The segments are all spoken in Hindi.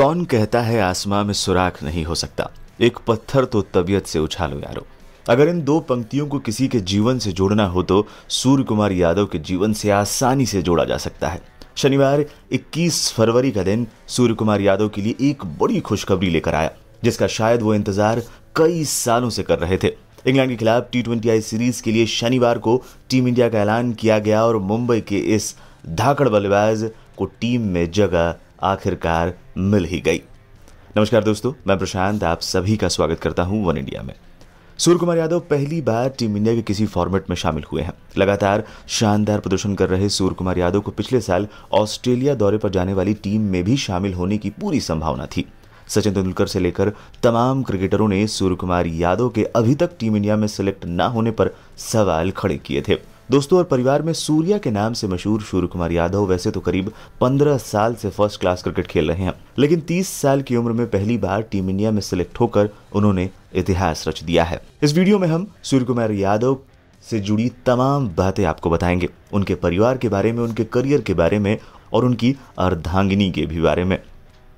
कौन कहता है आसमां में सुराख नहीं हो सकता एक पत्थर तो तबीयत से उछालो यारो अगर इन दो पंक्तियों को किसी के जीवन से जोड़ना हो तो सूर्य कुमार यादव के जीवन से आसानी से जोड़ा जा सकता है शनिवार 21 फरवरी का दिन सूर्य कुमार यादव के लिए एक बड़ी खुशखबरी लेकर आया जिसका शायद वो इंतजार कई सालों से कर रहे थे इंग्लैंड के खिलाफ टी ट्वेंटी सीरीज के लिए शनिवार को टीम इंडिया का ऐलान किया गया और मुंबई के इस धाकड़ बल्लेबाज को टीम में जगह आखिरकार मिल ही गई नमस्कार दोस्तों मैं प्रशांत आप सभी का स्वागत करता हूं वन इंडिया में सूर्य कुमार यादव पहली बार टीम इंडिया के किसी फॉर्मेट में शामिल हुए हैं लगातार शानदार प्रदर्शन कर रहे सूर्य कुमार यादव को पिछले साल ऑस्ट्रेलिया दौरे पर जाने वाली टीम में भी शामिल होने की पूरी संभावना थी सचिन तेंदुलकर से लेकर तमाम क्रिकेटरों ने सूर्य कुमार यादव के अभी तक टीम इंडिया में सिलेक्ट न होने पर सवाल खड़े किए थे दोस्तों और परिवार में सूर्या के नाम से मशहूर सूर्य कुमार यादव वैसे तो करीब 15 साल से फर्स्ट क्लास क्रिकेट खेल रहे हैं लेकिन 30 साल की उम्र में पहली बार टीम इंडिया में सिलेक्ट होकर उन्होंने इतिहास रच दिया है इस वीडियो में हम सूर्य कुमार यादव से जुड़ी तमाम बातें आपको बताएंगे उनके परिवार के बारे में उनके करियर के बारे में और उनकी अर्धांगिनी के भी बारे में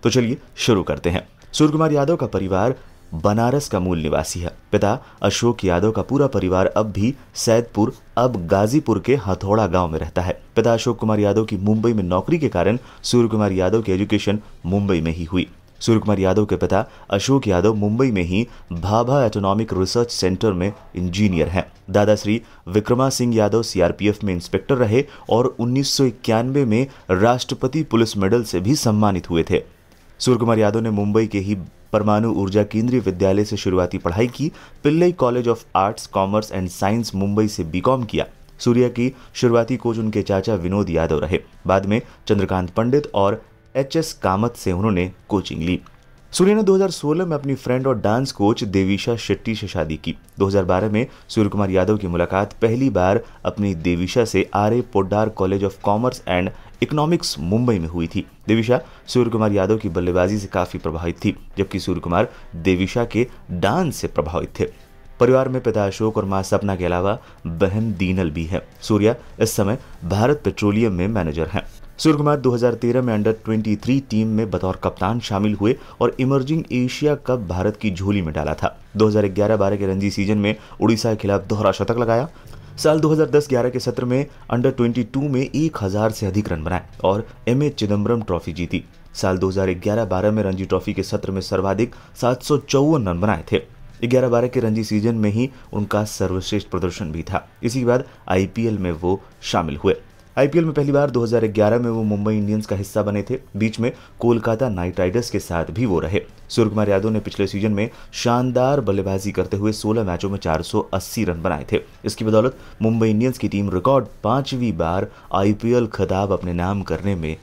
तो चलिए शुरू करते हैं सूर्य कुमार यादव का परिवार बनारस का मूल निवासी है पिता अशोक यादव का पूरा परिवार अब भी सैदपुर अब गाजीपुर के हथौड़ा गांव में रहता है पिता अशोक कुमार यादव की मुंबई में नौकरी के कारण सूर्य कुमार यादव की एजुकेशन मुंबई में ही हुई सूर्य कुमार यादव के पिता अशोक यादव मुंबई में ही भाभा एटोनॉमिक रिसर्च सेंटर में इंजीनियर हैं दादा श्री विक्रमा सिंह यादव सीआरपीएफ में इंस्पेक्टर रहे और उन्नीस में राष्ट्रपति पुलिस मेडल से भी सम्मानित हुए थे सूर्य कुमार यादव ने मुंबई के ही परमाणु ऊर्जा केंद्रीय विद्यालय से शुरुआती पढ़ाई की Pillai college of arts commerce and science Mumbai से बीकॉम किया सूर्या की शुरुआती कोच उनके चाचा विनोद यादव रहे बाद में चंद्रकांत पंडित और एच एस कामत से उन्होंने कोचिंग ली सूर्य ने 2016 में अपनी फ्रेंड और डांस कोच देविशा शेट्टी से शादी की 2012 में सूर्य कुमार यादव की मुलाकात पहली बार अपनी देविशा से R A Podar college of commerce and economics Mumbai में हुई थी देविशा सूर्य कुमार यादव की बल्लेबाजी से काफी प्रभावित थी जबकि सूर्य कुमार देविशा के डांस से प्रभावित थे परिवार में पिता अशोक और मां सपना के अलावा बहन दीनल भी है सूर्या इस समय भारत पेट्रोलियम में मैनेजर हैं सूर्य कुमार दो में अंडर 23 टीम में बतौर कप्तान शामिल हुए और इमर्जिंग एशिया कप भारत की झोली में डाला था 2011-12 के रणजी सीजन में उड़ीसा के खिलाफ दोहरा शतक लगाया साल 2010-11 के सत्र में अंडर 22 में 1000 से अधिक रन बनाए और एम ए चिदम्बरम ट्रॉफी जीती साल 2011-12 में रणजी ट्रॉफी के सत्र में सर्वाधिक सात रन बनाए थे ग्यारह बारह के रणजी सीजन में ही उनका सर्वश्रेष्ठ प्रदर्शन भी था इसी के बाद आईपीएल में वो शामिल हुए आईपीएल में पहली बार 2011 में वो मुंबई इंडियंस का हिस्सा बने थे बीच में कोलकाता नाइट राइडर्स के साथ भी वो रहे सूर्य कुमार यादव ने पिछले सीजन में शानदार बल्लेबाजी करते हुए 16 मैचों में 480 रन बनाए थे इसकी बदौलत मुंबई इंडियंस की टीम रिकॉर्ड पांचवी बार आईपीएल खिताब अपने नाम करने में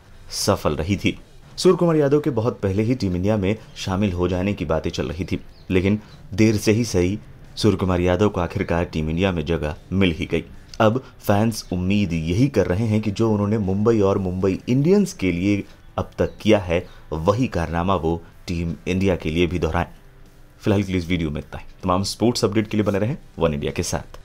सफल रही थी सूर्य कुमार यादव के बहुत पहले ही टीम इंडिया में शामिल हो जाने की बातें चल रही थी लेकिन देर से ही सही सूर्य कुमार यादव को आखिरकार टीम इंडिया में जगह मिल ही गई अब फैंस उम्मीद यही कर रहे हैं कि जो उन्होंने मुंबई और मुंबई इंडियंस के लिए अब तक किया है वही कारनामा वो टीम इंडिया के लिए भी दोहराएं फिलहाल के लिए इस वीडियो में इतना ही तमाम स्पोर्ट्स अपडेट के लिए बने रहें वन इंडिया के साथ